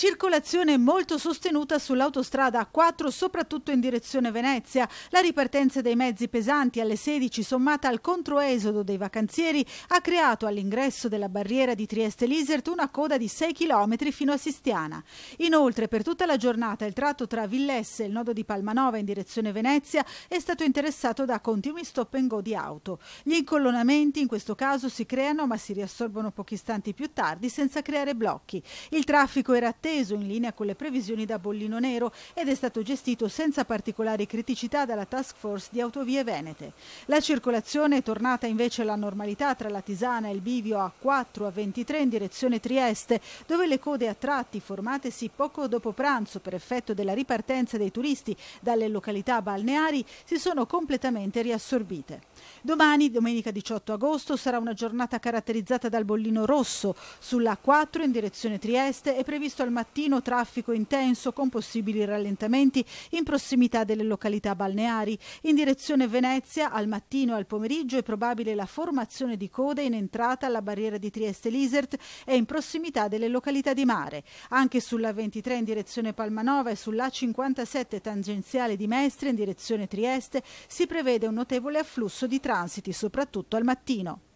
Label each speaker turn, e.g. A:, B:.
A: Circolazione molto sostenuta sull'autostrada A4, soprattutto in direzione Venezia. La ripartenza dei mezzi pesanti alle 16, sommata al controesodo dei vacanzieri, ha creato all'ingresso della barriera di Trieste-Lisert una coda di 6 km fino a Sistiana. Inoltre, per tutta la giornata, il tratto tra Villesse e il nodo di Palmanova in direzione Venezia è stato interessato da continui stop and go di auto. Gli incollonamenti in questo caso si creano ma si riassorbono pochi istanti più tardi senza creare blocchi. Il traffico era attento atteso in linea con le previsioni da bollino nero ed è stato gestito senza particolari criticità dalla task force di autovie venete. La circolazione è tornata invece alla normalità tra la Tisana e il Bivio A4 a 23 in direzione Trieste, dove le code a tratti formatesi poco dopo pranzo per effetto della ripartenza dei turisti dalle località balneari si sono completamente riassorbite. Domani, domenica 18 agosto, sarà una giornata caratterizzata dal bollino rosso. Sulla A4 in direzione Trieste è previsto al mattino traffico intenso con possibili rallentamenti in prossimità delle località balneari. In direzione Venezia al mattino e al pomeriggio è probabile la formazione di code in entrata alla barriera di Trieste-Lisert e in prossimità delle località di mare. Anche sulla 23 in direzione Palmanova e sulla 57 tangenziale di Mestre in direzione Trieste si prevede un notevole afflusso di transiti, soprattutto al mattino.